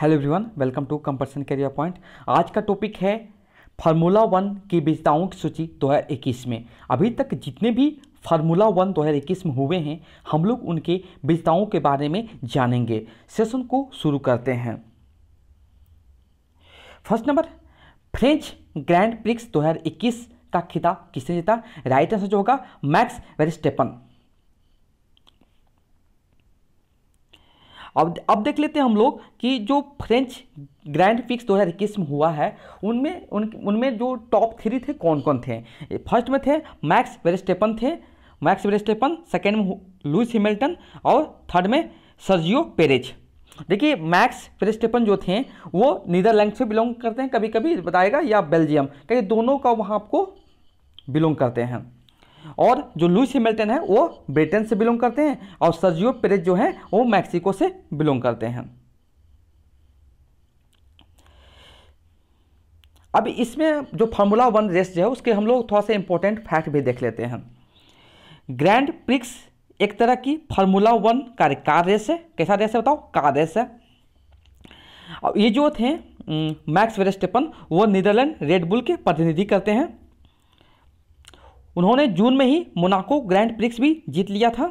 hello everyone welcome to comparison career point आज का topic है फार्मूला वन की विजेताओं की सूची 2021 में अभी तक जितने भी फार्मूला वन 2021 में हुए हैं हम लोग उनके विजेताओं के बारे में जानेंगे सेशन को शुरू करते हैं first number French Grand Prix 2021 का खिताब किसने जीता राइट आंसर जो होगा मैक्स वेरिस्टेपन अब अब देख लेते हैं हम लोग कि जो फ्रेंच ग्रैंड पिक्स दो हज़ार इक्कीस में हुआ है उनमें उन उनमें जो टॉप थ्री थे कौन कौन थे फर्स्ट में थे मैक्स वेरेस्टेपन थे मैक्स वेरेस्टेपन सेकेंड में लुइस हिमिल्टन और थर्ड में सर्जियो पेरेज देखिए मैक्स फेरिस्टेपन जो थे वो नीदरलैंड से बिलोंग करते हैं कभी कभी बताएगा या बेल्जियम कहीं दोनों का वहाँ आपको बिलोंग करते हैं और जो लुइस हेमिल्टन है वो ब्रिटेन से बिलोंग करते हैं और सर्जियो पेरेज जो है वो मैक्सिको से बिलोंग करते हैं अब इसमें जो फार्मूला वन रेस जो है उसके हम लोग थोड़ा सा इंपॉर्टेंट फैक्ट भी देख लेते हैं ग्रैंड प्रिक्स एक तरह की formula one car car race है कैसा रेस है बताओ कार रेस है और ये जो थे मैक्स वेरेस्टेपन वो नीदरलैंड रेडबुल के प्रतिनिधि करते हैं उन्होंने जून में ही मोनाको ग्रैंड प्रिक्स भी जीत लिया था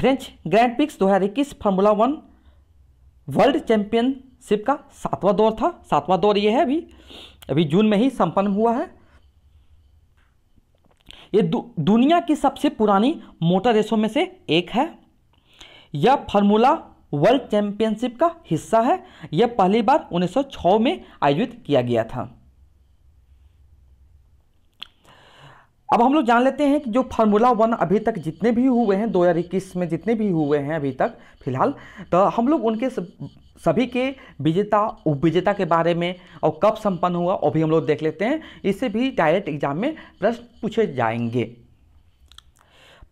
फ्रेंच ग्रैंड प्रिक्स दो हज़ार इक्कीस फार्मूला वन वर्ल्ड चैंपियनशिप का सातवां दौर था सातवां दौर यह है अभी अभी जून में ही संपन्न हुआ है यह दु, दुनिया की सबसे पुरानी मोटर रेसों में से एक है यह फार्मूला वर्ल्ड चैंपियनशिप का हिस्सा है यह पहली बार 1906 में आयोजित किया गया था अब हम लोग जान लेते हैं कि जो फार्मूला वन अभी तक जितने भी हुए हैं दो हज़ार इक्कीस में जितने भी हुए हैं अभी तक फिलहाल तो हम लोग उनके सभी के विजेता उपविजेता के बारे में और कब संपन्न हुआ वो भी हम लोग देख लेते हैं इससे भी डायरेक्ट एग्जाम में प्रश्न पूछे जाएंगे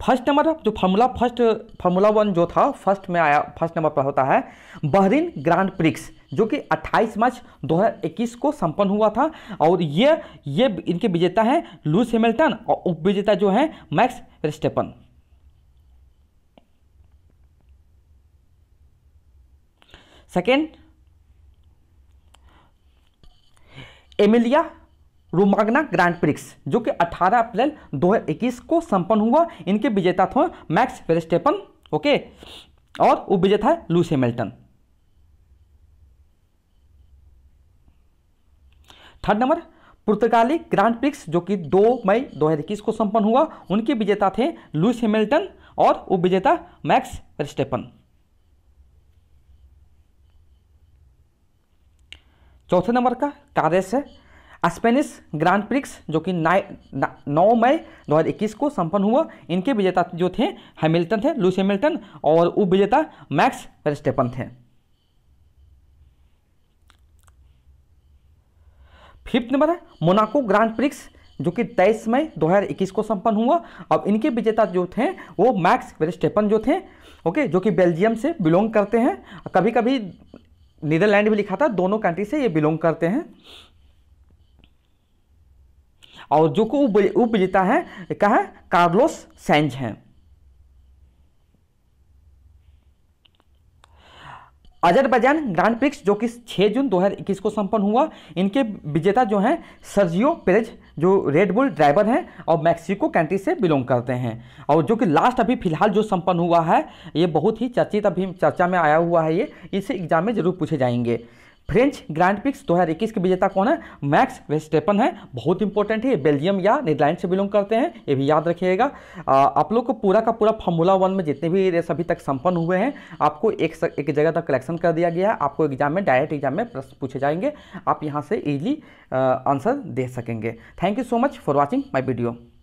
फर्स्ट नंबर जो फार्मूला फर्स्ट फार्मूला वन जो था फर्स्ट में आया फर्स्ट नंबर पर होता है बहरीन ग्रांड प्रिक्स जो कि 28 मार्च 2021 को संपन्न हुआ था और ये ये इनके विजेता हैं लूस हेमिल्टन और उप विजेता जो हैं Max Verstappen second Emilia Romagna Grand Prix जो कि 18 अप्रैल 2021 को संपन्न हुआ इनके विजेता थे मैक्स वेरिस्टेपन ओके और वो विजेता है लूस हेमिल्टन थर्ड नंबर पुर्तगाली ग्रांड प्रिक्स जो कि 2 मई 2021 को संपन्न हुआ उनके विजेता थे लुइस हेमिल्टन और वो विजेता मैक्स वेरिस्टेपन चौथे नंबर का कार्य है स्पेनिश ग्रांड प्रिक्स जो कि नौ मई 2021 को संपन्न हुआ इनके विजेता जो थे हैमिल्टन थे लुस हैमिल्टन और उप विजेता मैक्स वेस्टेपन थे फिफ्थ नंबर है मोनाको ग्रांड प्रिक्स जो कि 23 मई 2021 को संपन्न हुआ अब इनके विजेता जो थे वो मैक्स वेस्टेपन जो थे ओके जो कि बेल्जियम से बिलोंग करते हैं कभी कभी नीदरलैंड भी लिखा था दोनों कंट्री से ये बिलोंग करते हैं और जो को उप विजेता है क्या है कार्लोस सेंज हैं अजरबैजान ग्रांड प्रिक्स जो कि 6 जून 2021 को संपन्न हुआ इनके विजेता जो हैं सर्जियो पेरेज जो रेड बुल ड्राइवर हैं और मैक्सिको कंट्री से बिलोंग करते हैं और जो कि लास्ट अभी फिलहाल जो संपन्न हुआ है ये बहुत ही चर्चित अभी चर्चा में आया हुआ है ये इसे एग्जाम में जरूर पूछे जाएंगे फ्रेंच ग्रैंड हज़ार 2021 के विजेता कौन है मैक्स वेस्टेपन है बहुत इंपॉर्टेंट है बेल्जियम या नीदरलैंड से बिलोंग करते हैं ये भी याद रखिएगा आप लोग को पूरा का पूरा फॉर्मूला वन में जितने भी रेस अभी तक संपन्न हुए हैं आपको एक स, एक जगह तक कलेक्शन कर दिया गया है आपको एग्जाम में डायरेक्ट एग्जाम में प्रश्न पूछे जाएंगे आप यहाँ से ईजिली आंसर दे सकेंगे thank you so much for watching my video